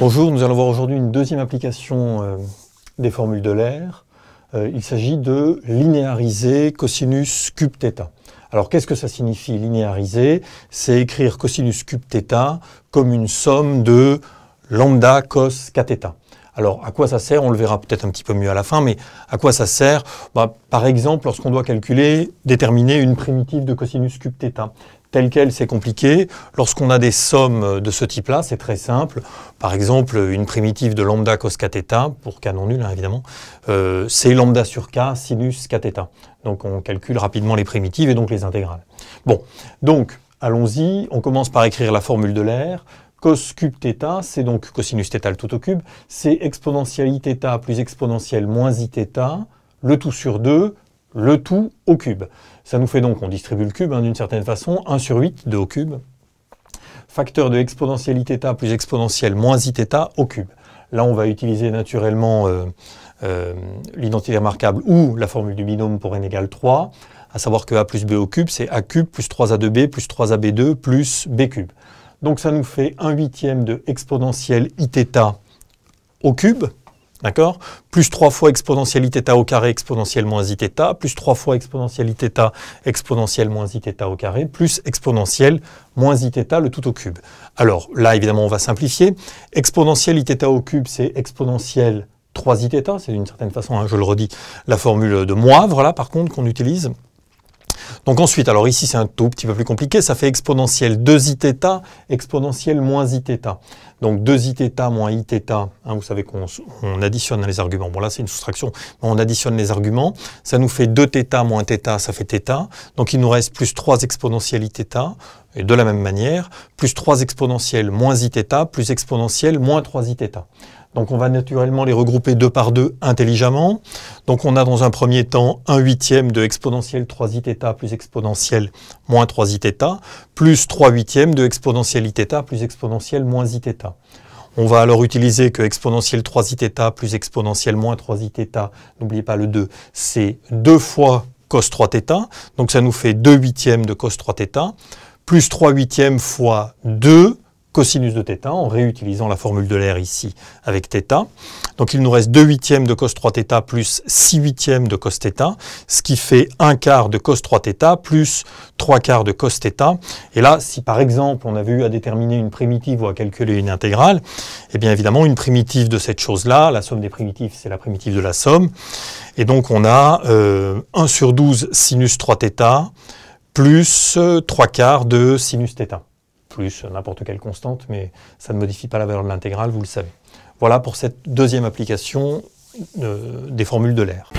Bonjour, nous allons voir aujourd'hui une deuxième application euh, des formules de l'air. Euh, il s'agit de linéariser cosinus cube θ. Alors qu'est-ce que ça signifie linéariser C'est écrire cosinus cube θ comme une somme de lambda cos kθ. Alors, à quoi ça sert On le verra peut-être un petit peu mieux à la fin, mais à quoi ça sert bah, Par exemple, lorsqu'on doit calculer, déterminer une primitive de cosinus cube θ tel quel, c'est compliqué. Lorsqu'on a des sommes de ce type-là, c'est très simple. Par exemple, une primitive de lambda cos kθ, pour non nul hein, évidemment, euh, c'est lambda sur k sinus kθ. Donc on calcule rapidement les primitives et donc les intégrales. Bon, donc allons-y, on commence par écrire la formule de l'air. Cos cube θ, c'est donc cosinus θ le tout au cube, c'est exponentielle iθ plus exponentielle moins iθ, le tout sur 2 le tout au cube. Ça nous fait donc, on distribue le cube hein, d'une certaine façon, 1 sur 8 de au cube, facteur de exponentielle iθ plus exponentielle moins iθ au cube. Là, on va utiliser naturellement euh, euh, l'identité remarquable ou la formule du binôme pour n égale 3, à savoir que a plus b au cube, c'est a cube plus 3a2b plus 3ab2 plus b cube. Donc ça nous fait 1 huitième de exponentielle iθ au cube, D'accord Plus 3 fois exponentielle θ au carré exponentielle moins iθ, plus 3 fois exponentielle θ exponentielle moins iθ au carré, plus exponentielle moins iθ le tout au cube. Alors là, évidemment, on va simplifier. Exponentielle iθ au cube, c'est exponentielle 3iθ, c'est d'une certaine façon, hein, je le redis, la formule de Moivre, là, par contre, qu'on utilise. Donc ensuite, alors ici c'est un tout petit peu plus compliqué, ça fait exponentielle 2 iθ exponentielle moins i Donc 2 iθ moins i hein, vous savez qu'on additionne les arguments. Bon là c'est une soustraction, on additionne les arguments. Ça nous fait 2 θ moins θ, ça fait θ. Donc il nous reste plus 3 exponentielle i et de la même manière, plus 3 exponentielle moins iθ, plus exponentielle moins 3 iθ. Donc on va naturellement les regrouper deux par deux intelligemment. Donc on a dans un premier temps 1 huitième de exponentielle 3 iθ plus exponentielle moins 3 iθ, plus 3 huitièmes de exponentielle iθ plus exponentielle moins iθ. On va alors utiliser que exponentielle 3 iθ plus exponentielle moins 3 iθ, n'oubliez pas le 2, c'est 2 fois cos 3θ, donc ça nous fait 2 huitièmes de cos 3θ, plus 3 huitièmes fois 2 cosinus de θ, en réutilisant la formule de l'air ici avec θ. Donc il nous reste 2 huitièmes de cos 3 θ plus 6 huitièmes de cos θ, ce qui fait 1 quart de cos 3 θ plus 3 quarts de cos θ. Et là, si par exemple on avait eu à déterminer une primitive ou à calculer une intégrale, eh bien évidemment une primitive de cette chose-là, la somme des primitives c'est la primitive de la somme, et donc on a 1 euh, sur 12 sinus 3 θ, plus 3 euh, quarts de sinus θ, plus euh, n'importe quelle constante, mais ça ne modifie pas la valeur de l'intégrale, vous le savez. Voilà pour cette deuxième application euh, des formules de l'air.